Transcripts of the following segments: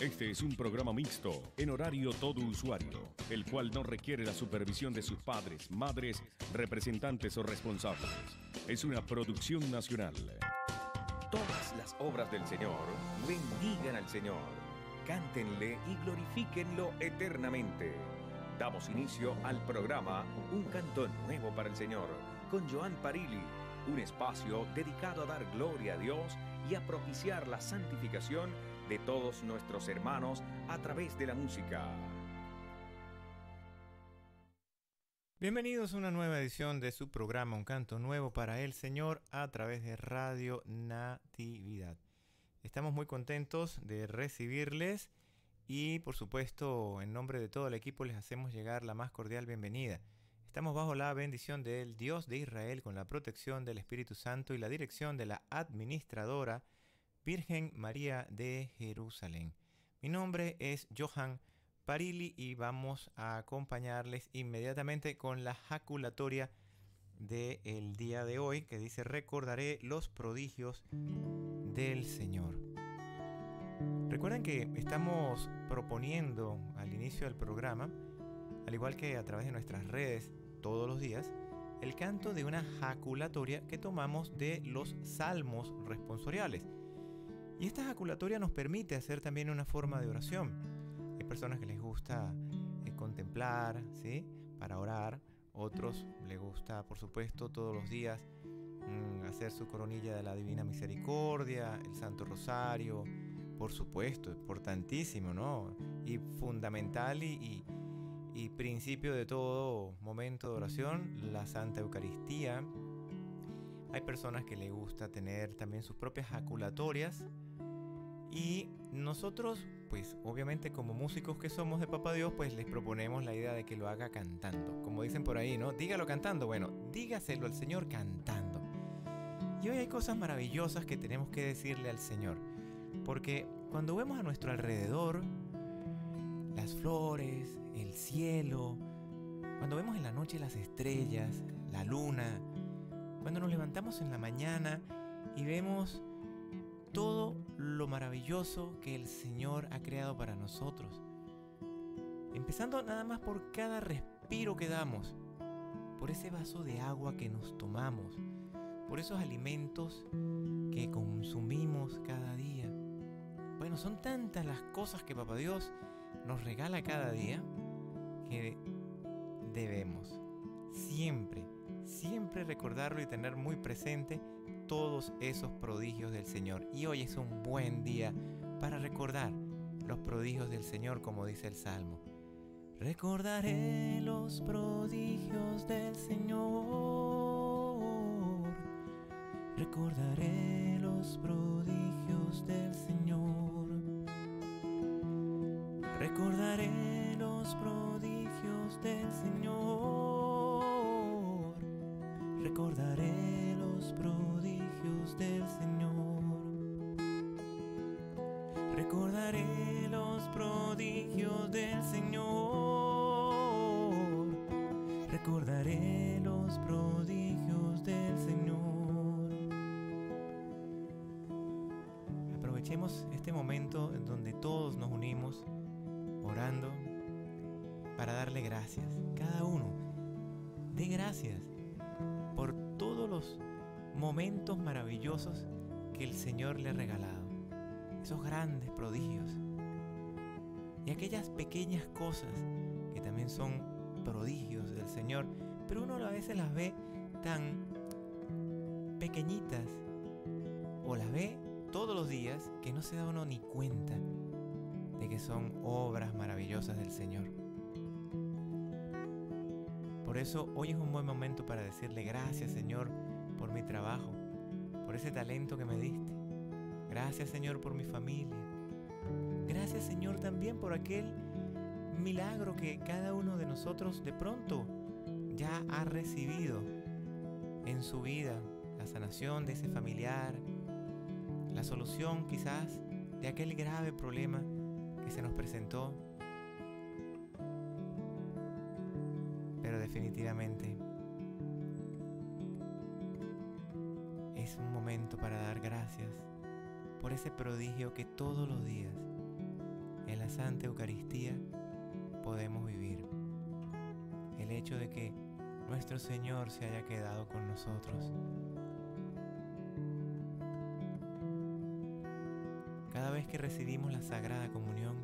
Este es un programa mixto, en horario todo usuario, el cual no requiere la supervisión de sus padres, madres, representantes o responsables. Es una producción nacional. Todas las obras del Señor bendigan al Señor, cántenle y glorifíquenlo eternamente. Damos inicio al programa Un canto nuevo para el Señor con Joan Parili, un espacio dedicado a dar gloria a Dios y a propiciar la santificación de todos nuestros hermanos a través de la música. Bienvenidos a una nueva edición de su programa Un canto nuevo para el Señor a través de Radio Natividad. Estamos muy contentos de recibirles y por supuesto en nombre de todo el equipo les hacemos llegar la más cordial bienvenida. Estamos bajo la bendición del Dios de Israel con la protección del Espíritu Santo y la dirección de la administradora Virgen María de Jerusalén. Mi nombre es Johan Parili y vamos a acompañarles inmediatamente con la jaculatoria del día de hoy que dice recordaré los prodigios del Señor. Recuerden que estamos proponiendo al inicio del programa, al igual que a través de nuestras redes todos los días, el canto de una jaculatoria que tomamos de los salmos responsoriales. Y esta jaculatoria nos permite hacer también una forma de oración. Hay personas que les gusta eh, contemplar, ¿sí? Para orar. Otros les gusta, por supuesto, todos los días mm, hacer su coronilla de la Divina Misericordia, el Santo Rosario. Por supuesto, importantísimo, ¿no? Y fundamental y, principio de todo momento de oración, la Santa Eucaristía. Hay personas que les gusta tener también sus propias jaculatorias y nosotros, pues obviamente como músicos que somos de Papa Dios, pues les proponemos la idea de que lo haga cantando. Como dicen por ahí, ¿no? Dígalo cantando. Bueno, dígaselo al Señor cantando. Y hoy hay cosas maravillosas que tenemos que decirle al Señor. Porque cuando vemos a nuestro alrededor, las flores, el cielo, cuando vemos en la noche las estrellas, la luna, cuando nos levantamos en la mañana y vemos todo lo maravilloso que el Señor ha creado para nosotros. Empezando nada más por cada respiro que damos, por ese vaso de agua que nos tomamos, por esos alimentos que consumimos cada día. Bueno, son tantas las cosas que Papá Dios nos regala cada día que debemos siempre, siempre recordarlo y tener muy presente todos esos prodigios del Señor. Y hoy es un buen día para recordar los prodigios del Señor, como dice el Salmo. Recordaré los prodigios del Señor. Recordaré los prodigios del Señor. Recordaré los prodigios del Señor. Recordaré del Señor. Recordaré los prodigios del Señor. Recordaré los prodigios del Señor. Aprovechemos este momento en donde todos nos unimos orando para darle gracias. Cada uno, de gracias momentos maravillosos que el Señor le ha regalado, esos grandes prodigios y aquellas pequeñas cosas que también son prodigios del Señor, pero uno a veces las ve tan pequeñitas o las ve todos los días que no se da uno ni cuenta de que son obras maravillosas del Señor. Por eso hoy es un buen momento para decirle gracias Señor mi trabajo, por ese talento que me diste. Gracias Señor por mi familia. Gracias Señor también por aquel milagro que cada uno de nosotros de pronto ya ha recibido en su vida. La sanación de ese familiar, la solución quizás de aquel grave problema que se nos presentó. Pero definitivamente es un momento para dar gracias por ese prodigio que todos los días en la Santa Eucaristía podemos vivir. El hecho de que nuestro Señor se haya quedado con nosotros. Cada vez que recibimos la Sagrada Comunión,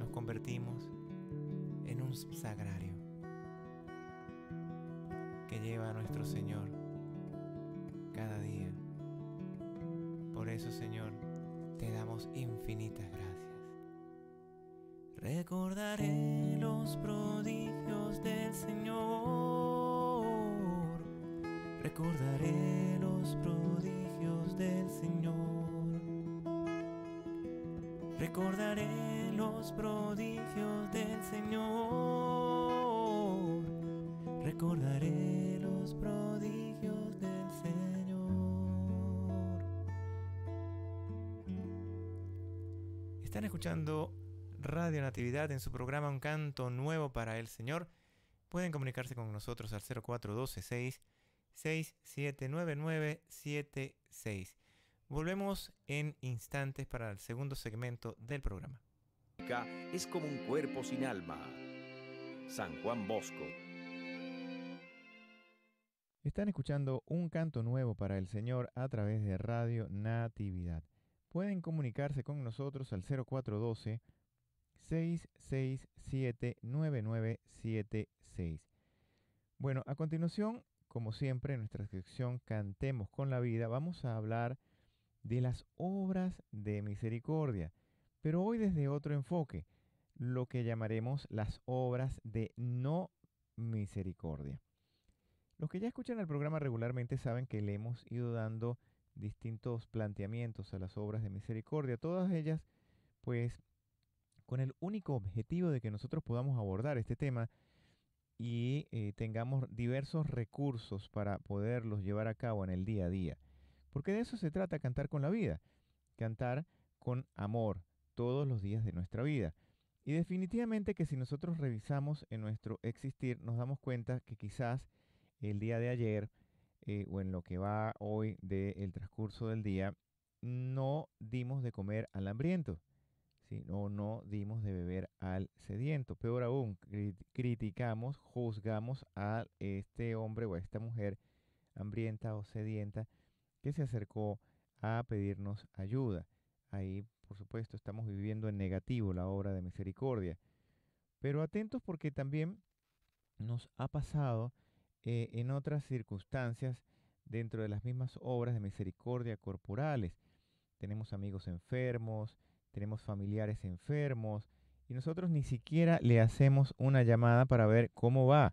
nos convertimos en un sagrario que lleva a nuestro Señor cada día. Por eso, Señor, te damos infinitas gracias. Recordaré los prodigios del Señor. Recordaré los prodigios del Señor. Recordaré los prodigios del Señor. Recordaré los prodigios escuchando Radio Natividad en su programa Un canto nuevo para el Señor. Pueden comunicarse con nosotros al 04126 679976. Volvemos en instantes para el segundo segmento del programa. Es como un cuerpo sin alma. San Juan Bosco. Están escuchando un canto nuevo para el Señor a través de Radio Natividad pueden comunicarse con nosotros al 0412 667 9976. Bueno, a continuación, como siempre, en nuestra sección Cantemos con la Vida, vamos a hablar de las obras de misericordia, pero hoy desde otro enfoque, lo que llamaremos las obras de no misericordia. Los que ya escuchan el programa regularmente saben que le hemos ido dando distintos planteamientos a las obras de misericordia, todas ellas pues con el único objetivo de que nosotros podamos abordar este tema y eh, tengamos diversos recursos para poderlos llevar a cabo en el día a día. Porque de eso se trata cantar con la vida, cantar con amor todos los días de nuestra vida. Y definitivamente que si nosotros revisamos en nuestro existir, nos damos cuenta que quizás el día de ayer, eh, o en lo que va hoy del transcurso del día, no dimos de comer al hambriento, sino no dimos de beber al sediento. Peor aún, criticamos, juzgamos a este hombre o a esta mujer hambrienta o sedienta que se acercó a pedirnos ayuda. Ahí, por supuesto, estamos viviendo en negativo la obra de misericordia. Pero atentos porque también nos ha pasado eh, en otras circunstancias dentro de las mismas obras de misericordia corporales. Tenemos amigos enfermos, tenemos familiares enfermos y nosotros ni siquiera le hacemos una llamada para ver cómo va.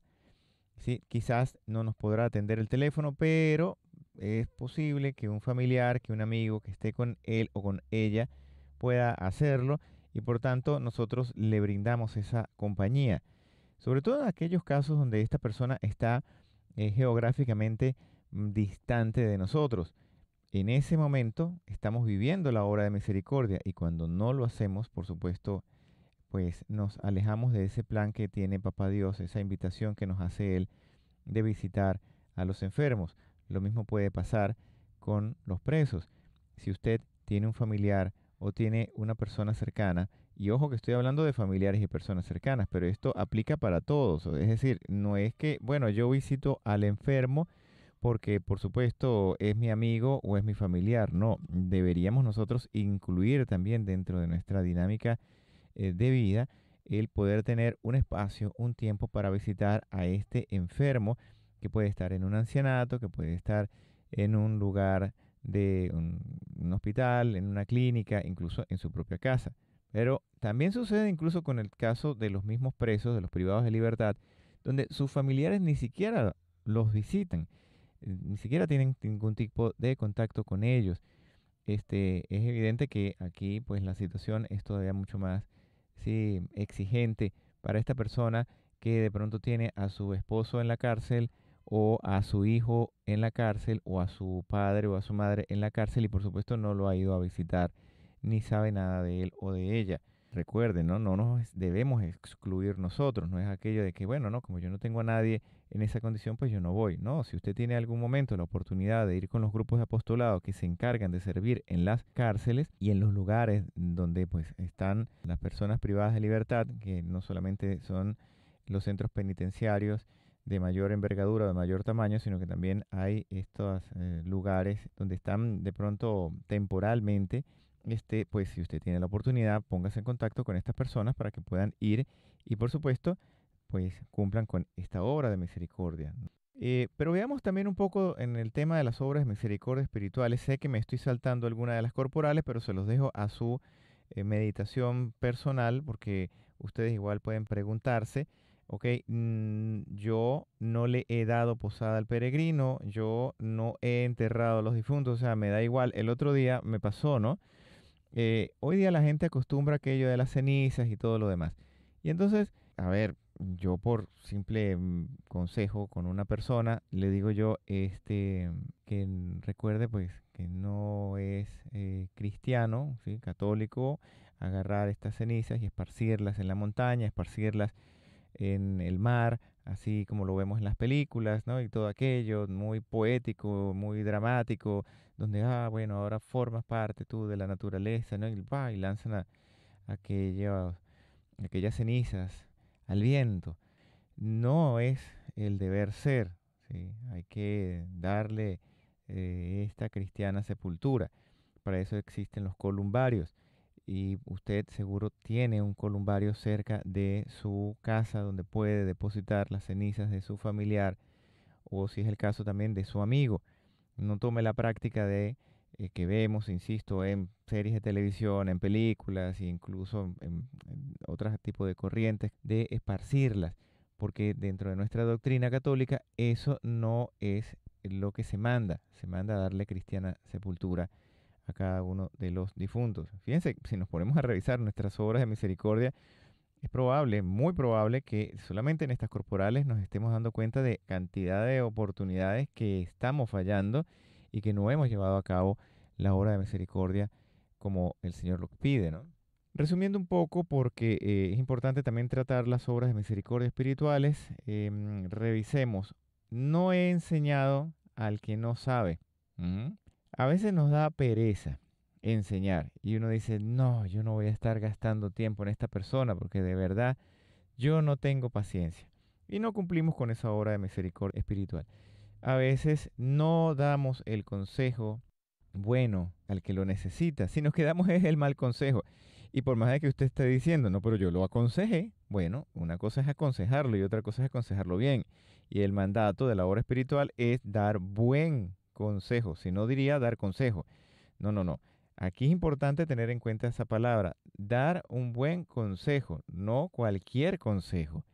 quizás no nos podrá atender el teléfono, pero es posible que un familiar, que un amigo que esté con él o con ella pueda hacerlo y por tanto nosotros le brindamos esa compañía sobre todo en aquellos casos donde esta persona está eh, geográficamente mm, distante de nosotros. En ese momento estamos viviendo la obra de misericordia y cuando no lo hacemos, por supuesto, pues nos alejamos de ese plan que tiene Papá Dios, esa invitación que nos hace Él de visitar a los enfermos. Lo mismo puede pasar con los presos. Si usted tiene un familiar o tiene una persona cercana y ojo que estoy hablando de familiares y personas cercanas, pero esto aplica para todos. Es decir, no es que, bueno, yo visito al enfermo porque por supuesto es mi amigo o es mi familiar. No, deberíamos nosotros incluir también dentro de nuestra dinámica eh, de vida el poder tener un espacio, un tiempo para visitar a este enfermo que puede estar en un ancianato, que puede estar en un lugar de un, un hospital, en una clínica, incluso en su propia casa. Pero también sucede incluso con el caso de los mismos presos, de los privados de libertad, donde sus familiares ni siquiera los visitan, ni siquiera tienen ningún tipo de contacto con ellos. Este, es evidente que aquí pues la situación es todavía mucho más sí, exigente para esta persona que de pronto tiene a su esposo en la cárcel o a su hijo en la cárcel o a su padre o a su madre en la cárcel y por supuesto no lo ha ido a visitar ni sabe nada de él o de ella. Recuerden, ¿no? no nos debemos excluir nosotros, no es aquello de que, bueno, no, como yo no tengo a nadie en esa condición, pues yo no voy. No, si usted tiene algún momento la oportunidad de ir con los grupos de apostolado que se encargan de servir en las cárceles y en los lugares donde pues están las personas privadas de libertad, que no solamente son los centros penitenciarios, de mayor envergadura, de mayor tamaño, sino que también hay estos eh, lugares donde están de pronto temporalmente este, pues si usted tiene la oportunidad, póngase en contacto con estas personas para que puedan ir y por supuesto, pues cumplan con esta obra de misericordia. Eh, pero veamos también un poco en el tema de las obras de misericordia espirituales. Sé que me estoy saltando alguna de las corporales, pero se los dejo a su eh, meditación personal porque ustedes igual pueden preguntarse, ok, mm, yo no le he dado posada al peregrino, yo no he enterrado a los difuntos, o sea, me da igual. El otro día me pasó, ¿no? Eh, hoy día la gente acostumbra aquello de las cenizas y todo lo demás. Y entonces, a ver, yo por simple mm, consejo con una persona, le digo yo, este, que recuerde pues que no es eh, cristiano, ¿sí? católico, agarrar estas cenizas y esparcirlas en la montaña, esparcirlas en el mar, así como lo vemos en las películas, ¿no? Y todo aquello, muy poético, muy dramático, donde, ah, bueno, ahora formas parte tú de la naturaleza, ¿no? Y, y lanzan a, aquellas cenizas al viento. No es el deber ser, Hay que darle eh, esta cristiana sepultura. Para eso existen los columbarios y usted seguro tiene un columbario cerca de su casa donde puede depositar las cenizas de su familiar o si es el caso también de su amigo. No tome la práctica de eh, que vemos, insisto, en series de televisión, en películas e incluso en, en otros tipos de corrientes de esparcirlas, porque dentro de nuestra doctrina católica eso no es lo que se manda, se manda a darle cristiana sepultura a cada uno de los difuntos. Fíjense, si nos ponemos a revisar nuestras obras de misericordia, es probable, muy probable que solamente en estas corporales nos estemos dando cuenta de cantidad de oportunidades que estamos fallando y que no hemos llevado a cabo la obra de misericordia como el Señor lo pide, ¿no? Resumiendo un poco, porque eh, es importante también tratar las obras de misericordia espirituales, em, revisemos, no he enseñado al que no sabe. A veces nos da pereza enseñar y uno dice, no, yo no voy a estar gastando tiempo en esta persona porque de verdad yo no tengo paciencia. Y no cumplimos con esa obra de misericordia espiritual. A veces no damos el consejo bueno al que lo necesita, sino que damos el mal consejo. Y por más de que usted esté diciendo, no, pero yo lo aconseje, bueno, una cosa es aconsejarlo y otra cosa es aconsejarlo bien. Y el mandato de la obra espiritual es dar buen consejo, si no diría dar consejo. No, no, no. Aquí es importante tener en cuenta esa palabra, dar un buen consejo, no cualquier consejo.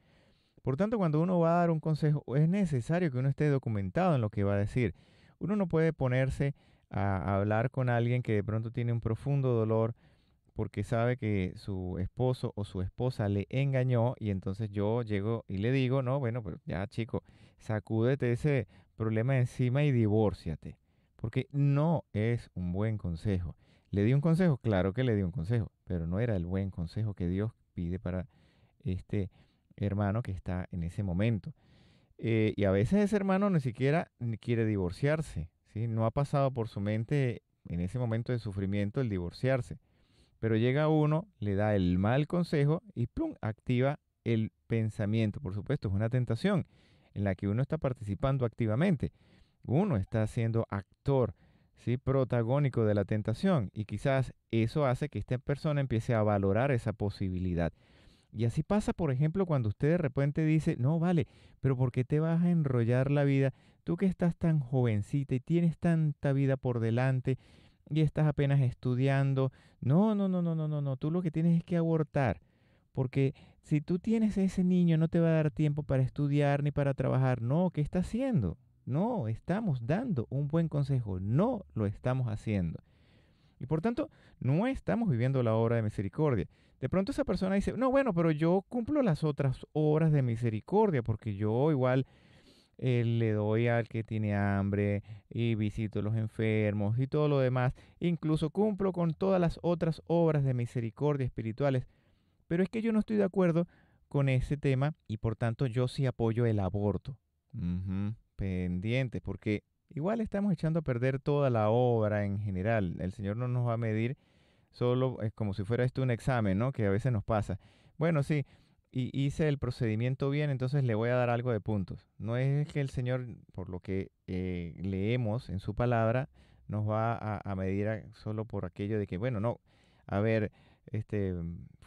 Por tanto, cuando uno va a dar un consejo, es necesario que uno esté documentado en lo que va a decir. Uno no puede ponerse a hablar con alguien que de pronto tiene un profundo dolor porque sabe que su esposo o su esposa le engañó y entonces yo llego y le digo, no, bueno, pues ya chico, sacúdete ese problema encima y divórciate. Porque no es un buen consejo. ¿Le di un consejo? Claro que le di un consejo, pero no era el buen consejo que Dios pide para este hermano que está en ese momento. Eh, y a veces ese hermano ni siquiera quiere divorciarse. ¿sí? No ha pasado por su mente en ese momento de sufrimiento el divorciarse. Pero llega uno, le da el mal consejo y plum, activa el pensamiento. Por supuesto, es una tentación en la que uno está participando activamente. Uno está siendo actor, ¿sí? protagónico de la tentación y quizás eso hace que esta persona empiece a valorar esa posibilidad. Y así pasa, por ejemplo, cuando usted de repente dice, no, vale, pero ¿por qué te vas a enrollar la vida? Tú que estás tan jovencita y tienes tanta vida por delante y estás apenas estudiando. No, no, no, no, no, no, no. Tú lo que tienes es que abortar, porque si tú tienes ese niño, no te va a dar tiempo para estudiar ni para trabajar. No, ¿qué está haciendo? No, estamos dando un buen consejo. No lo estamos haciendo. Y por tanto, no estamos viviendo la obra de misericordia. De pronto esa persona dice, no, bueno, pero yo cumplo las otras obras de misericordia porque yo igual eh, le doy al que tiene hambre y visito a los enfermos y todo lo demás. Incluso cumplo con todas las otras obras de misericordia espirituales. Pero es que yo no estoy de acuerdo con ese tema y por tanto yo sí apoyo el aborto. Pendiente, porque igual estamos echando a perder toda la obra en general. El Señor no nos va a medir solo es como si fuera esto un examen, ¿no? Que a veces nos pasa. Bueno, sí, y hice el procedimiento bien, entonces le voy a dar algo de puntos. No es que el Señor, por lo que eh, leemos en su palabra, nos va a, medir solo por aquello de que, bueno, no, a ver, este,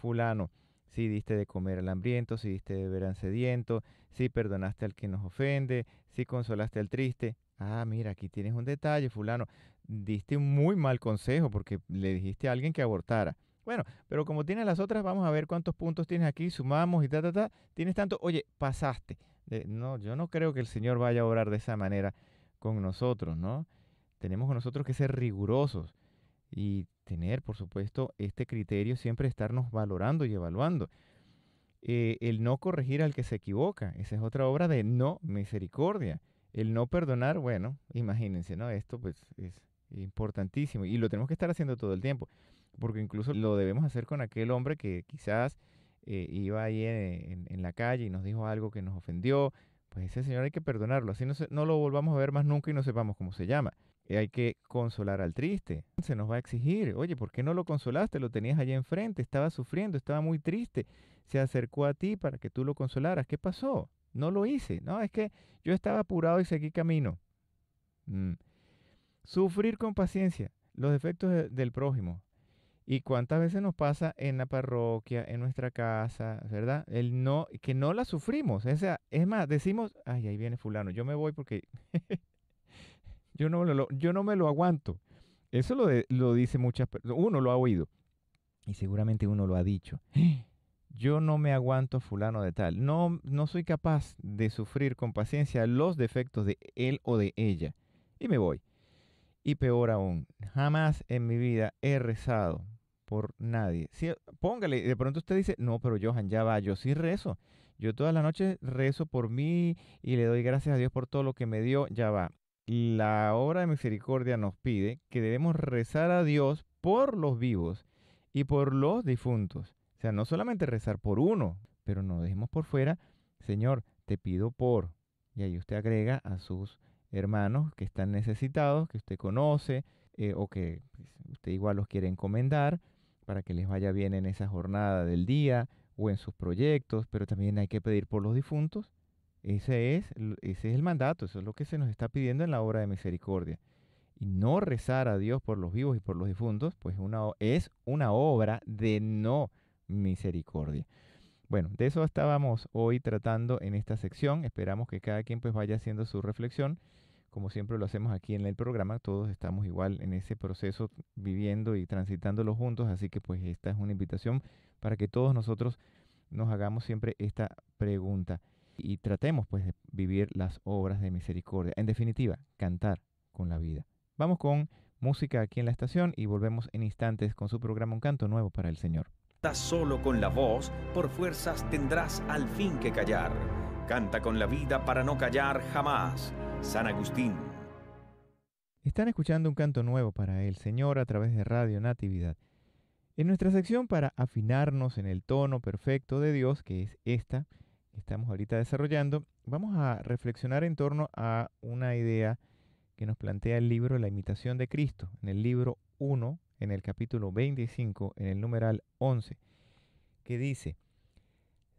fulano, si diste de comer al hambriento, si diste de beber al sediento, si perdonaste al que nos ofende, si consolaste al triste. Ah, mira, aquí tienes un detalle, fulano. Diste un muy mal consejo porque le dijiste a alguien que abortara. Bueno, pero como tienes las otras, vamos a ver cuántos puntos tienes aquí, sumamos y ta, ta, ta. Tienes tanto, oye, pasaste. no, yo no creo que el Señor vaya a orar de esa manera con nosotros, ¿no? Tenemos nosotros que ser rigurosos y tener, por supuesto, este criterio, siempre estarnos valorando y evaluando. Eh, el no corregir al que se equivoca, esa es otra obra de no misericordia. El no perdonar, bueno, imagínense, ¿no? Esto pues es importantísimo y lo tenemos que estar haciendo todo el tiempo, porque incluso lo debemos hacer con aquel hombre que quizás eh, iba ahí en, la calle y nos dijo algo que nos ofendió, pues ese señor hay que perdonarlo, así no lo volvamos a ver más nunca y no sepamos cómo se llama hay que consolar al triste. Se nos va a exigir, oye, ¿por qué no lo consolaste? Lo tenías allá enfrente, estaba sufriendo, estaba muy triste. Se acercó a ti para que tú lo consolaras. ¿Qué pasó? No lo hice. No, es que yo estaba apurado y seguí camino. Mm. Sufrir con paciencia los defectos del prójimo. ¿Y cuántas veces nos pasa en la parroquia, en nuestra casa, verdad? El no, que no la sufrimos. es más, decimos, ay, ahí viene fulano, yo me voy porque yo no, lo, yo no me lo aguanto. Eso lo, lo dice muchas personas. Uno lo ha oído. Y seguramente uno lo ha dicho. Yo no me aguanto fulano de tal. No, no soy capaz de sufrir con paciencia los defectos de él o de ella. Y me voy. Y peor aún, jamás en mi vida he rezado por nadie. Si, póngale, de pronto usted dice, no, pero Johan, ya va, yo sí rezo. Yo todas las noches rezo por mí y le doy gracias a Dios por todo lo que me dio, ya va la obra de misericordia nos pide que debemos rezar a Dios por los vivos y por los difuntos. O sea, no solamente rezar por uno, pero no dejemos por fuera, Señor, te pido por. Y ahí usted agrega a sus hermanos que están necesitados, que usted conoce eh, o que pues, usted igual los quiere encomendar para que les vaya bien en esa jornada del día o en sus proyectos, pero también hay que pedir por los difuntos ese es, ese es el mandato, eso es lo que se nos está pidiendo en la obra de misericordia. Y no rezar a Dios por los vivos y por los difuntos, pues una, es una obra de no misericordia. Bueno, de eso estábamos hoy tratando en esta sección. Esperamos que cada quien pues vaya haciendo su reflexión. Como siempre lo hacemos aquí en el programa, todos estamos igual en ese proceso viviendo y transitándolo juntos, así que pues esta es una invitación para que todos nosotros nos hagamos siempre esta pregunta y tratemos pues de vivir las obras de misericordia. En definitiva, cantar con la vida. Vamos con música aquí en la estación y volvemos en instantes con su programa Un canto nuevo para el Señor. Estás solo con la voz, por fuerzas tendrás al fin que callar. Canta con la vida para no callar jamás. San Agustín. Están escuchando un canto nuevo para el Señor a través de Radio Natividad. En nuestra sección para afinarnos en el tono perfecto de Dios, que es esta, estamos ahorita desarrollando, vamos a reflexionar en torno a una idea que nos plantea el libro La imitación de Cristo, en el libro 1, en el capítulo 25, en el numeral 11, que dice,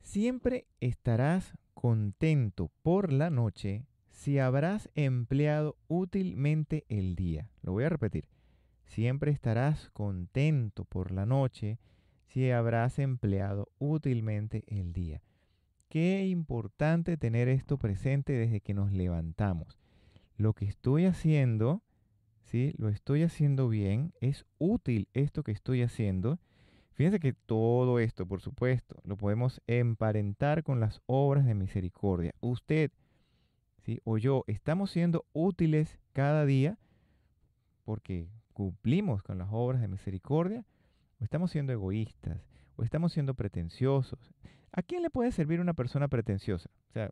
siempre estarás contento por la noche si habrás empleado útilmente el día. Lo voy a repetir. Siempre estarás contento por la noche si habrás empleado útilmente el día. Qué importante tener esto presente desde que nos levantamos. Lo que estoy haciendo, ¿sí? Lo estoy haciendo bien, es útil esto que estoy haciendo. Fíjense que todo esto, por supuesto, lo podemos emparentar con las obras de misericordia. Usted ¿sí? o yo estamos siendo útiles cada día porque cumplimos con las obras de misericordia o estamos siendo egoístas, estamos siendo pretenciosos. ¿A quién le puede servir una persona pretenciosa? O sea,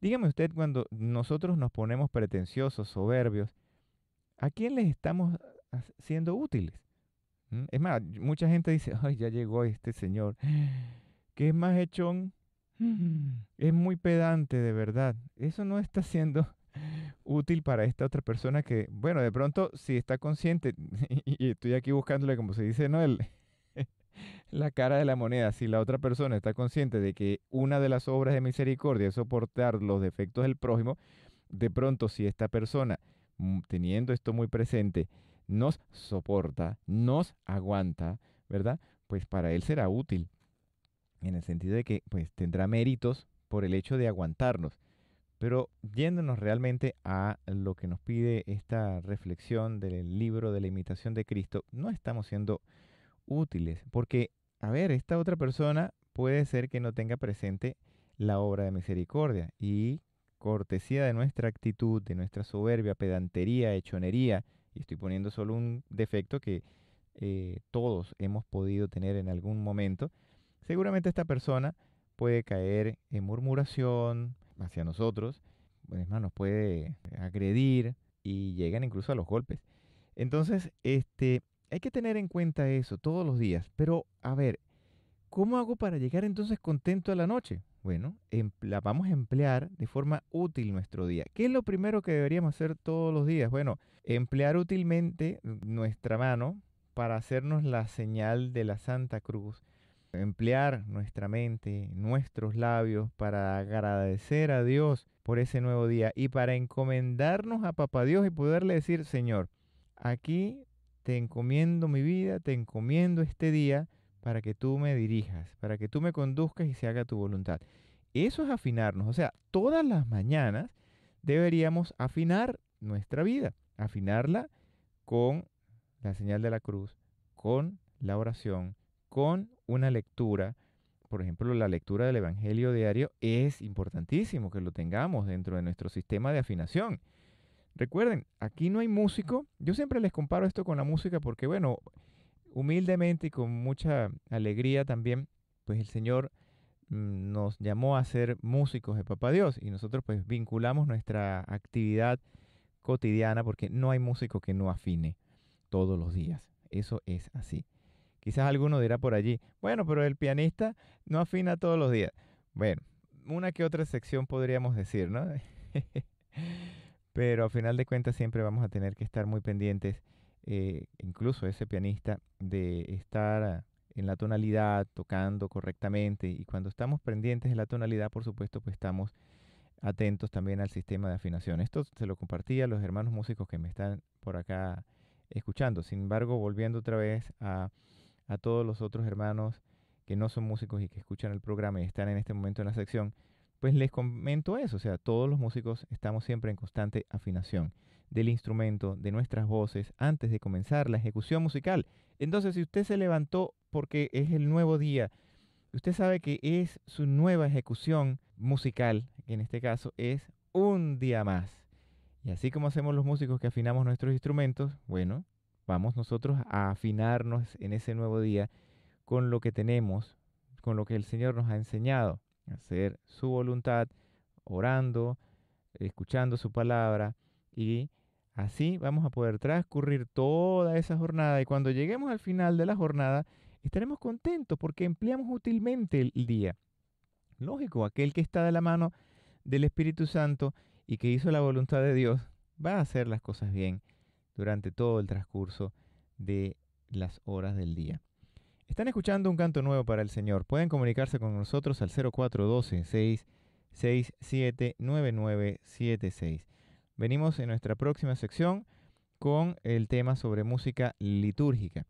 dígame usted cuando nosotros nos ponemos pretenciosos, soberbios, ¿a quién les estamos siendo útiles? ¿Mm? Es más, mucha gente dice, ay, ya llegó este señor, que es más hechón, es muy pedante de verdad. Eso no está siendo útil para esta otra persona que, bueno, de pronto si está consciente, y estoy aquí buscándole como se dice, ¿no? El, la cara de la moneda. Si la otra persona está consciente de que una de las obras de misericordia es soportar los defectos del prójimo, de pronto si esta persona, mm, teniendo esto muy presente, nos soporta, nos aguanta, ¿verdad? Pues para él será útil, en el sentido de que pues tendrá méritos por el hecho de aguantarnos. Pero yéndonos realmente a lo que nos pide esta reflexión del libro de la imitación de Cristo, no estamos siendo útiles, porque, a ver, esta otra persona puede ser que no tenga presente la obra de misericordia y cortesía de nuestra actitud, de nuestra soberbia, pedantería, hechonería, y estoy poniendo solo un defecto que eh, todos hemos podido tener en algún momento, seguramente esta persona puede caer en murmuración hacia nosotros, es más, nos puede agredir y llegan incluso a los golpes. Entonces, este, hay que tener en cuenta eso todos los días. Pero, a ver, ¿cómo hago para llegar entonces contento a la noche? Bueno, em, la vamos a emplear de forma útil nuestro día. ¿Qué es lo primero que deberíamos hacer todos los días? Bueno, emplear útilmente nuestra mano para hacernos la señal de la Santa Cruz. Emplear nuestra mente, nuestros labios para agradecer a Dios por ese nuevo día y para encomendarnos a Papá Dios y poderle decir, Señor, aquí te encomiendo mi vida, te encomiendo este día para que tú me dirijas, para que tú me conduzcas y se haga tu voluntad. Eso es afinarnos, o sea, todas las mañanas deberíamos afinar nuestra vida, afinarla con la señal de la cruz, con la oración, con una lectura. Por ejemplo, la lectura del Evangelio diario es importantísimo que lo tengamos dentro de nuestro sistema de afinación. Recuerden, aquí no hay músico. Yo siempre les comparo esto con la música porque, bueno, humildemente y con mucha alegría también, pues el Señor mm, nos llamó a ser músicos de Papá Dios y nosotros pues vinculamos nuestra actividad cotidiana porque no hay músico que no afine todos los días. Eso es así. Quizás alguno dirá por allí, bueno, pero el pianista no afina todos los días. Bueno, una que otra sección podríamos decir, ¿no? Pero al final de cuentas siempre vamos a tener que estar muy pendientes, eh, incluso ese pianista, de estar ah, en la tonalidad, tocando correctamente. Y cuando estamos pendientes de la tonalidad, por supuesto, pues estamos atentos también al sistema de afinación. Esto se lo compartí a los hermanos músicos que me están por acá escuchando. Sin embargo, volviendo otra vez a todos los otros hermanos que no son músicos y que escuchan el programa y están en este momento en la sección, pues les comento eso, o sea, todos los músicos estamos siempre en constante afinación del instrumento, de nuestras voces, antes de comenzar la ejecución musical. Entonces, si usted se levantó porque es el nuevo día, usted sabe que es su nueva ejecución musical, en este caso es un día más. Y así como hacemos los músicos que afinamos nuestros instrumentos, bueno, vamos nosotros a afinarnos en ese nuevo día con lo que tenemos, con lo que el Señor nos ha enseñado hacer su voluntad, orando, escuchando su palabra y así vamos a poder transcurrir toda esa jornada y cuando lleguemos al final de la jornada estaremos contentos porque empleamos útilmente el día. Lógico, aquel que está de la mano del Espíritu Santo y que hizo la voluntad de Dios va a hacer las cosas bien durante todo el transcurso de las horas del día. Están escuchando un canto nuevo para el Señor. Pueden comunicarse con nosotros al 0412-667-9976. Venimos en nuestra próxima sección con el tema sobre música litúrgica.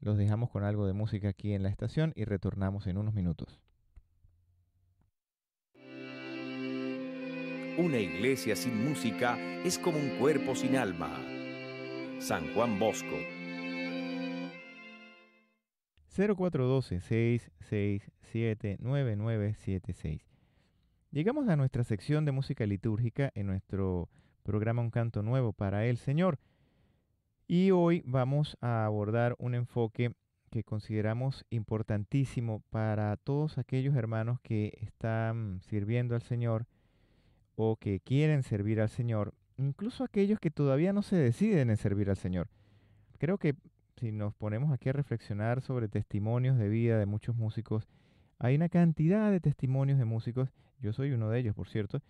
Los dejamos con algo de música aquí en la estación y retornamos en unos minutos. Una iglesia sin música es como un cuerpo sin alma. San Juan Bosco 0412-667-9976. Llegamos a nuestra sección de música litúrgica en nuestro programa Un canto nuevo para el Señor. Y hoy vamos a abordar un enfoque que consideramos importantísimo para todos aquellos hermanos que están sirviendo al Señor o que quieren servir al Señor, incluso aquellos que todavía no se deciden en servir al Señor. Creo que si nos ponemos aquí a reflexionar sobre testimonios de vida de muchos músicos, hay una cantidad de testimonios de músicos, yo soy uno de ellos, por cierto,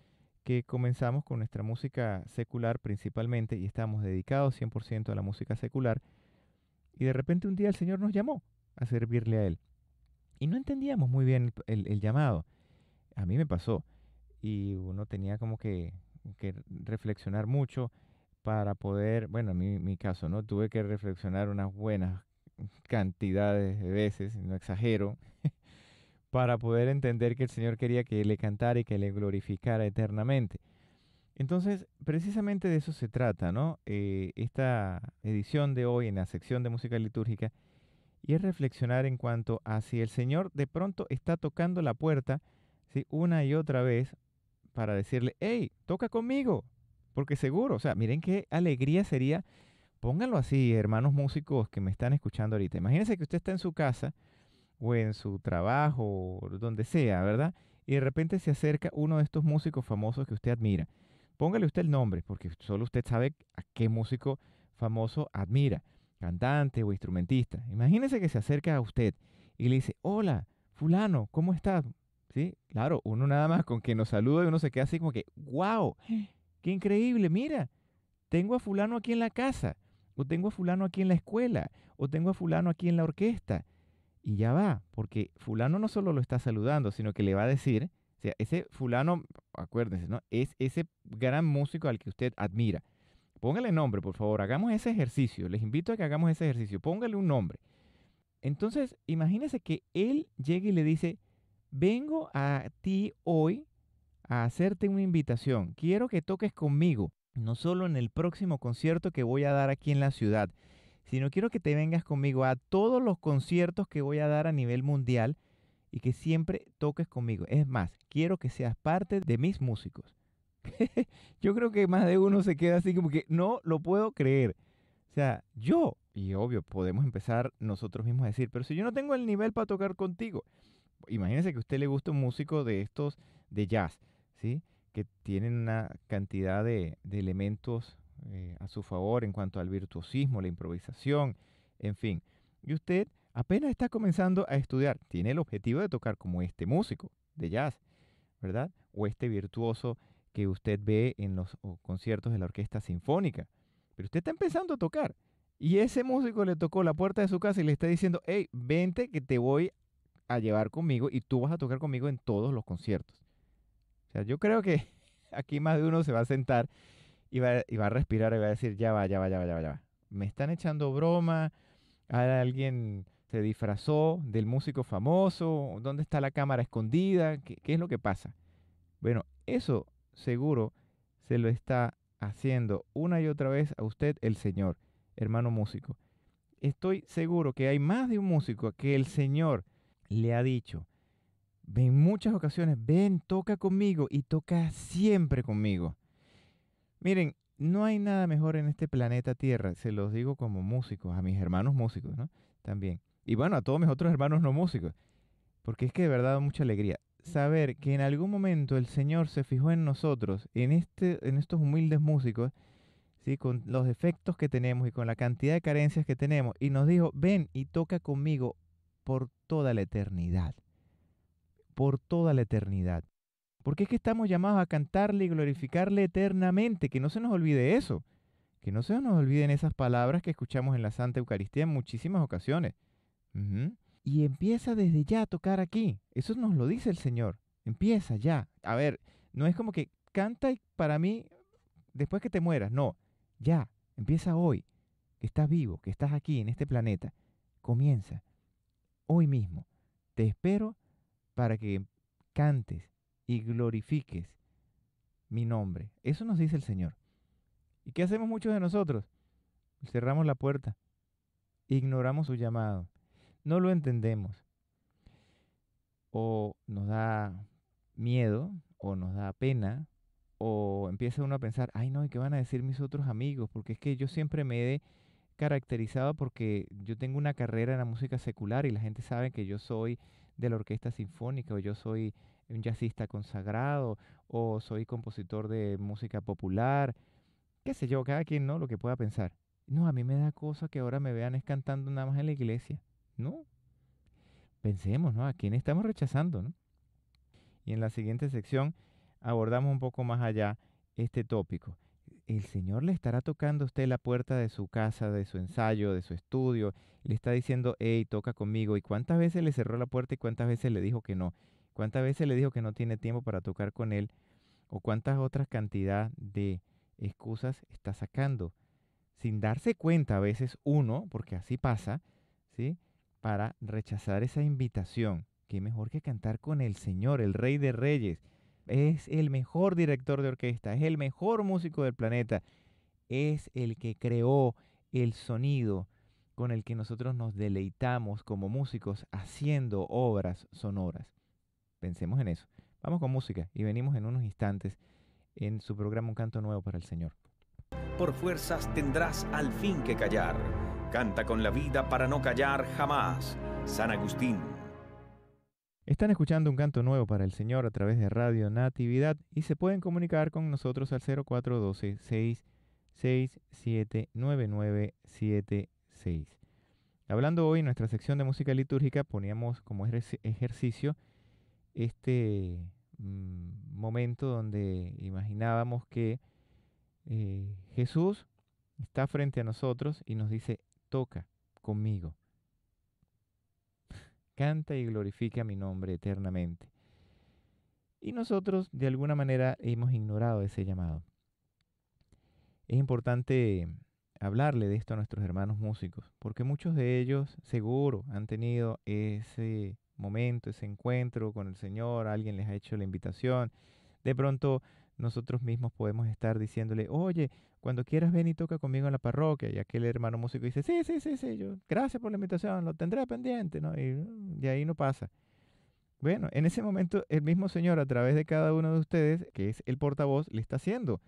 que comenzamos con nuestra música secular principalmente y estamos dedicados 100% a la música secular, y de repente un día el Señor nos llamó a servirle a Él. Y no entendíamos muy bien el, llamado. A mí me pasó. Y uno tenía como que, que reflexionar mucho para poder, bueno, en mi, caso, ¿no? Tuve que reflexionar unas buenas cantidades de veces, no exagero, para poder entender que el Señor quería que le cantara y que le glorificara eternamente. Entonces, precisamente de eso se trata, ¿no? Eh, esta edición de hoy en la sección de música litúrgica y es reflexionar en cuanto a si el Señor de pronto está tocando la puerta ¿sí? una y otra vez para decirle, hey, toca conmigo, porque seguro, o sea, miren qué alegría sería. Pónganlo así, hermanos músicos que me están escuchando ahorita. Imagínense que usted está en su casa o en su trabajo, o donde sea, ¿verdad? Y de repente se acerca uno de estos músicos famosos que usted admira. Póngale usted el nombre, porque solo usted sabe a qué músico famoso admira, cantante o instrumentista. Imagínense que se acerca a usted y le dice, hola, fulano, ¿cómo estás? Sí, claro, uno nada más con que nos saluda y uno se queda así como que, wow, Qué increíble, mira, tengo a fulano aquí en la casa, o tengo a fulano aquí en la escuela, o tengo a fulano aquí en la orquesta. Y ya va, porque fulano no solo lo está saludando, sino que le va a decir, o sea, ese fulano, acuérdense, ¿no? Es ese gran músico al que usted admira. Póngale nombre, por favor, hagamos ese ejercicio. Les invito a que hagamos ese ejercicio. Póngale un nombre. Entonces, imagínese que él llegue y le dice, vengo a ti hoy hacerte una invitación. Quiero que toques conmigo, no solo en el próximo concierto que voy a dar aquí en la ciudad, sino quiero que te vengas conmigo a todos los conciertos que voy a dar a nivel mundial y que siempre toques conmigo. Es más, quiero que seas parte de mis músicos. yo creo que más de uno se queda así como que no lo puedo creer. O sea, yo, y obvio, podemos empezar nosotros mismos a decir, pero si yo no tengo el nivel para tocar contigo, imagínese que a usted le gusta un músico de estos de jazz que tienen una cantidad de, elementos eh, a su favor en cuanto al virtuosismo, la improvisación, en fin. Y usted apenas está comenzando a estudiar, tiene el objetivo de tocar como este músico de jazz, ¿verdad? O este virtuoso que usted ve en los conciertos de la orquesta sinfónica. Pero usted está empezando a tocar. Y ese músico le tocó la puerta de su casa y le está diciendo, hey, vente que te voy a llevar conmigo y tú vas a tocar conmigo en todos los conciertos yo creo que aquí más de uno se va a sentar y va, a respirar y va a decir, ya va, ya va, ya va, ya va, ya va. Me están echando broma, alguien se disfrazó del músico famoso, ¿dónde está la cámara escondida? qué es lo que pasa? Bueno, eso seguro se lo está haciendo una y otra vez a usted el Señor, hermano músico. Estoy seguro que hay más de un músico que el Señor le ha dicho, en muchas ocasiones, ven, toca conmigo y toca siempre conmigo. Miren, no hay nada mejor en este planeta Tierra, se los digo como músicos, a mis hermanos músicos, ¿no? También. Y bueno, a todos mis otros hermanos no músicos, porque es que de verdad da mucha alegría saber que en algún momento el Señor se fijó en nosotros, en, este, en estos humildes músicos, ¿sí? con los defectos que tenemos y con la cantidad de carencias que tenemos, y nos dijo, ven y toca conmigo por toda la eternidad por toda la eternidad. Porque es que estamos llamados a cantarle y glorificarle eternamente, que no se nos olvide eso, que no se nos olviden esas palabras que escuchamos en la Santa Eucaristía en muchísimas ocasiones. Y empieza desde ya a tocar aquí, eso nos lo dice el Señor, empieza ya. A ver, no es como que canta y para mí después que te mueras, no, ya, empieza hoy, que estás vivo, que estás aquí en este planeta, comienza, hoy mismo, te espero para que cantes y glorifiques mi nombre. Eso nos dice el Señor. ¿Y qué hacemos muchos de nosotros? Cerramos la puerta, ignoramos su llamado, no lo entendemos, o nos da miedo, o nos da pena, o empieza uno a pensar, ay no, ¿y qué van a decir mis otros amigos? Porque es que yo siempre me he caracterizado porque yo tengo una carrera en la música secular y la gente sabe que yo soy de la orquesta sinfónica o yo soy un jazzista consagrado o soy compositor de música popular, qué sé yo, cada quien no lo que pueda pensar. No, a mí me da cosa que ahora me vean es cantando nada más en la iglesia. No. Pensemos, ¿no? ¿A quién estamos rechazando, Y en la siguiente sección abordamos un poco más allá este tópico el Señor le estará tocando a usted la puerta de su casa, de su ensayo, de su estudio, le está diciendo, hey, toca conmigo. ¿Y cuántas veces le cerró la puerta y cuántas veces le dijo que no? ¿Cuántas veces le dijo que no tiene tiempo para tocar con él? ¿O cuántas otras cantidad de excusas está sacando? Sin darse cuenta a veces uno, porque así pasa, ¿sí? Para rechazar esa invitación. Qué mejor que cantar con el Señor, el Rey de Reyes es el mejor director de orquesta, es el mejor músico del planeta, es el que creó el sonido con el que nosotros nos deleitamos como músicos haciendo obras sonoras. Pensemos en eso. Vamos con música y venimos en unos instantes en su programa Un canto nuevo para el Señor. Por fuerzas tendrás al fin que callar. Canta con la vida para no callar jamás. San Agustín están escuchando un canto nuevo para el Señor a través de Radio Natividad y se pueden comunicar con nosotros al 0412 667 9976. Hablando hoy en nuestra sección de música litúrgica, poníamos como ejercicio este mm, momento donde imaginábamos que eh, Jesús está frente a nosotros y nos dice, toca conmigo canta y glorifica mi nombre eternamente. Y nosotros de alguna manera hemos ignorado ese llamado. Es importante hablarle de esto a nuestros hermanos músicos, porque muchos de ellos seguro han tenido ese momento, ese encuentro con el Señor, alguien les ha hecho la invitación, de pronto nosotros mismos podemos estar diciéndole, oye, cuando quieras ven y toca conmigo en la parroquia. Y aquel hermano músico dice, sí, sí, sí, sí, yo, gracias por la invitación, lo tendré pendiente, ¿no? Y de mm, ahí no pasa. Bueno, en ese momento el mismo Señor, a través de cada uno de ustedes, que es el portavoz, le está haciendo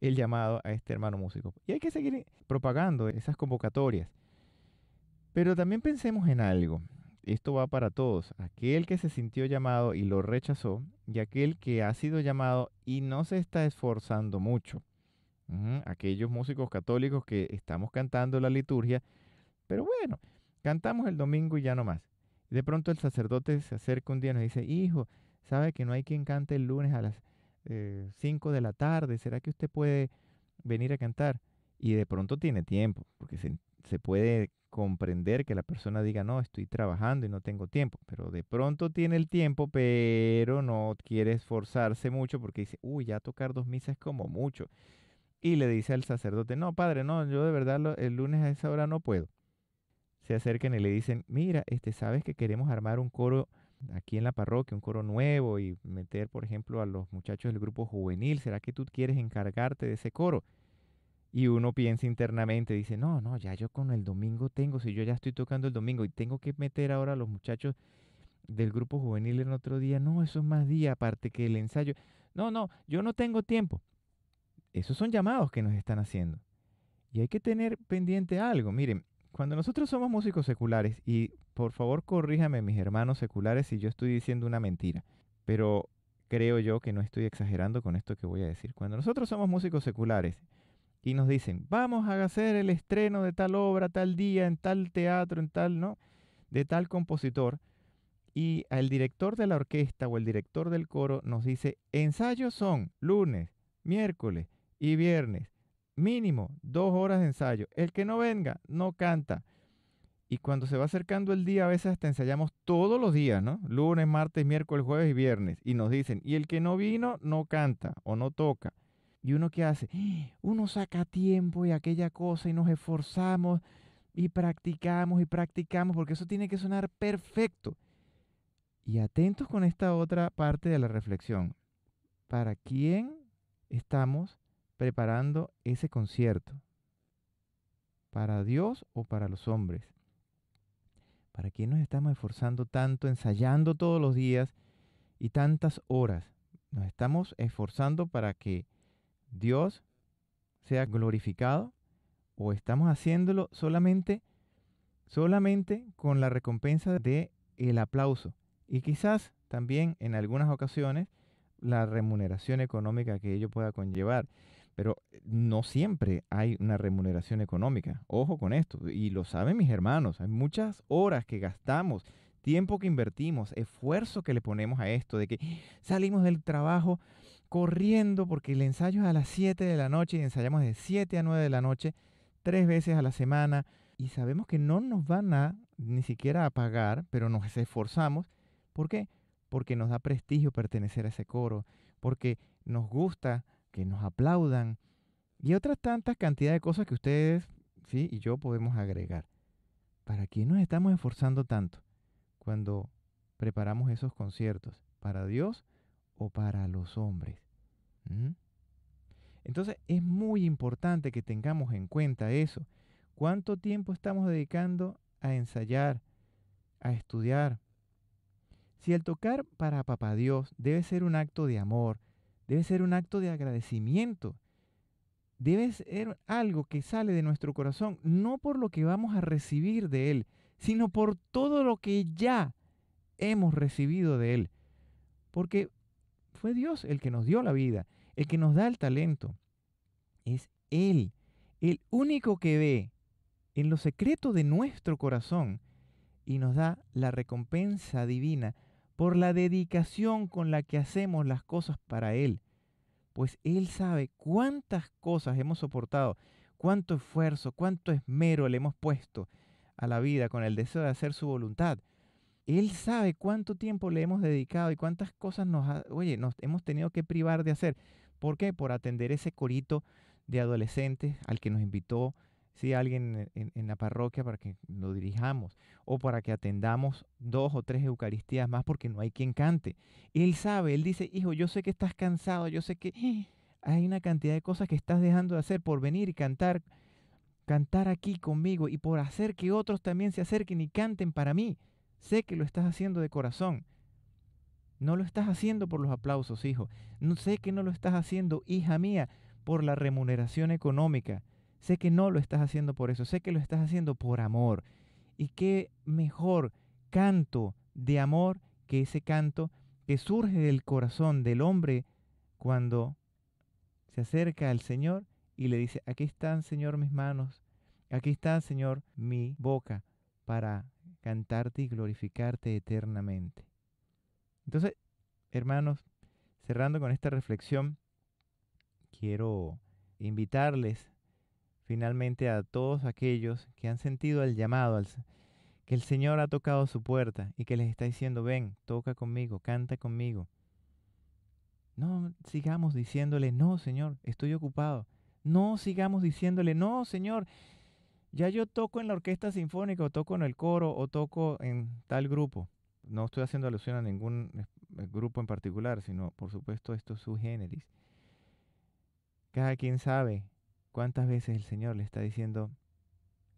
el llamado a este hermano músico. Y hay que seguir propagando esas convocatorias. Pero también pensemos en algo esto va para todos. Aquel que se sintió llamado y lo rechazó, y aquel que ha sido llamado y no se está esforzando mucho. Aquellos músicos católicos que estamos cantando la liturgia, pero bueno, cantamos el domingo y ya no más. De pronto el sacerdote se acerca un día y nos dice, hijo, ¿sabe que no hay quien cante el lunes a las 5 eh, de la tarde? ¿Será que usted puede venir a cantar? Y de pronto tiene tiempo, porque se, se puede comprender que la persona diga, no, estoy trabajando y no tengo tiempo, pero de pronto tiene el tiempo, pero no quiere esforzarse mucho porque dice, uy, ya tocar dos misas como mucho. Y le dice al sacerdote, no, padre, no, yo de verdad el lunes a esa hora no puedo. Se acercan y le dicen, mira, este, sabes que queremos armar un coro aquí en la parroquia, un coro nuevo y meter, por ejemplo, a los muchachos del grupo juvenil, ¿será que tú quieres encargarte de ese coro? Y uno piensa internamente, dice, no, no, ya yo con el domingo tengo, si yo ya estoy tocando el domingo y tengo que meter ahora a los muchachos del grupo juvenil en otro día, no, eso es más día, aparte que el ensayo, no, no, yo no tengo tiempo. Esos son llamados que nos están haciendo. Y hay que tener pendiente algo. Miren, cuando nosotros somos músicos seculares, y por favor corríjame mis hermanos seculares si yo estoy diciendo una mentira, pero creo yo que no estoy exagerando con esto que voy a decir. Cuando nosotros somos músicos seculares y nos dicen, vamos a hacer el estreno de tal obra, tal día, en tal teatro, en tal, ¿no? De tal compositor. Y al director de la orquesta o el director del coro nos dice, ensayos son lunes, miércoles y viernes. Mínimo dos horas de ensayo. El que no venga, no canta. Y cuando se va acercando el día, a veces hasta ensayamos todos los días, ¿no? Lunes, martes, miércoles, jueves y viernes. Y nos dicen, y el que no vino, no canta o no toca. Y uno qué hace, ¡Ah! uno saca tiempo y aquella cosa y nos esforzamos y practicamos y practicamos porque eso tiene que sonar perfecto. Y atentos con esta otra parte de la reflexión. ¿Para quién estamos preparando ese concierto? ¿Para Dios o para los hombres? ¿Para quién nos estamos esforzando tanto, ensayando todos los días y tantas horas? Nos estamos esforzando para que Dios sea glorificado o estamos haciéndolo solamente solamente con la recompensa de el aplauso y quizás también en algunas ocasiones la remuneración económica que ello pueda conllevar, pero eh, no siempre hay una remuneración económica. Ojo con esto, y lo saben mis hermanos, hay muchas horas que gastamos, tiempo que invertimos, esfuerzo que le ponemos a esto, de que salimos del trabajo corriendo porque el ensayo es a las 7 de la noche y ensayamos de 7 a 9 de la noche, tres veces a la semana y sabemos que no nos van a ni siquiera a pagar, pero nos esforzamos. ¿Por qué? Porque nos da prestigio pertenecer a ese coro, porque nos gusta que nos aplaudan y otras tantas cantidades de cosas que ustedes ¿sí? y yo podemos agregar. ¿Para qué nos estamos esforzando tanto cuando preparamos esos conciertos? ¿Para Dios o para los hombres. Entonces es muy importante que tengamos en cuenta eso. ¿Cuánto tiempo estamos dedicando a ensayar, a estudiar? Si el tocar para Papá Dios debe ser un acto de amor, debe ser un acto de agradecimiento, debe ser algo que sale de nuestro corazón, no por lo que vamos a recibir de Él, sino por todo lo que ya hemos recibido de Él. Porque fue Dios el que nos dio la vida, el que nos da el talento. Es Él, el único que ve en lo secreto de nuestro corazón y nos da la recompensa divina por la dedicación con la que hacemos las cosas para Él. Pues Él sabe cuántas cosas hemos soportado, cuánto esfuerzo, cuánto esmero le hemos puesto a la vida con el deseo de hacer su voluntad él sabe cuánto tiempo le hemos dedicado y cuántas cosas nos, oye, nos hemos tenido que privar de hacer. ¿Por qué? Por atender ese corito de adolescentes al que nos invitó alguien en, en, la parroquia para que lo dirijamos o para que atendamos dos o tres Eucaristías más porque no hay quien cante. Él sabe, él dice, hijo, yo sé que estás cansado, yo sé que hay una cantidad de cosas que estás dejando de hacer por venir y cantar, cantar aquí conmigo y por hacer que otros también se acerquen y canten para mí. Sé que lo estás haciendo de corazón. No lo estás haciendo por los aplausos, hijo. No sé que no lo estás haciendo, hija mía, por la remuneración económica. Sé que no lo estás haciendo por eso. Sé que lo estás haciendo por amor. Y qué mejor canto de amor que ese canto que surge del corazón del hombre cuando se acerca al Señor y le dice, aquí están, Señor, mis manos. Aquí está, Señor, mi boca para cantarte y glorificarte eternamente. Entonces, hermanos, cerrando con esta reflexión, quiero invitarles finalmente a todos aquellos que han sentido el llamado, que el Señor ha tocado su puerta y que les está diciendo, ven, toca conmigo, canta conmigo. No sigamos diciéndole, no, Señor, estoy ocupado. No sigamos diciéndole, no, Señor, ya yo toco en la orquesta sinfónica o toco en el coro o toco en tal grupo. No estoy haciendo alusión a ningún eh, eh, grupo en particular, sino por supuesto esto es subgéneris. Cada quien sabe cuántas veces el Señor le está diciendo,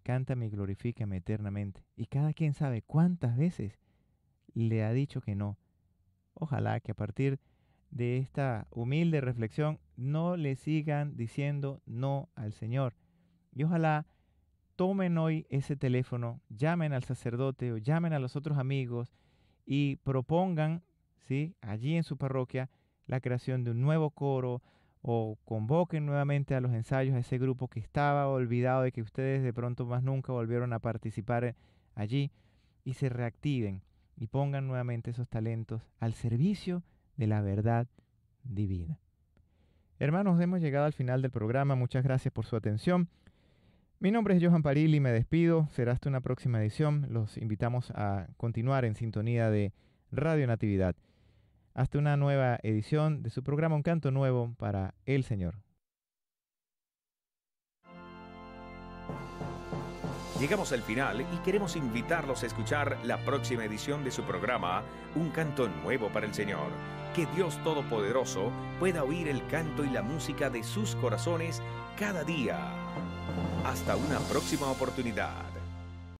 cántame y glorifícame eternamente. Y cada quien sabe cuántas veces le ha dicho que no. Ojalá que a partir de esta humilde reflexión no le sigan diciendo no al Señor. Y ojalá tomen hoy ese teléfono, llamen al sacerdote o llamen a los otros amigos y propongan, ¿sí? Allí en su parroquia, la creación de un nuevo coro o convoquen nuevamente a los ensayos a ese grupo que estaba olvidado y que ustedes de pronto más nunca volvieron a participar allí y se reactiven y pongan nuevamente esos talentos al servicio de la verdad divina. Hermanos, hemos llegado al final del programa. Muchas gracias por su atención. Mi nombre es Johan Paril y me despido. Será hasta una próxima edición. Los invitamos a continuar en sintonía de Radio Natividad. Hasta una nueva edición de su programa Un canto nuevo para el Señor. Llegamos al final y queremos invitarlos a escuchar la próxima edición de su programa Un canto nuevo para el Señor. Que Dios Todopoderoso pueda oír el canto y la música de sus corazones cada día. Hasta una próxima oportunidad.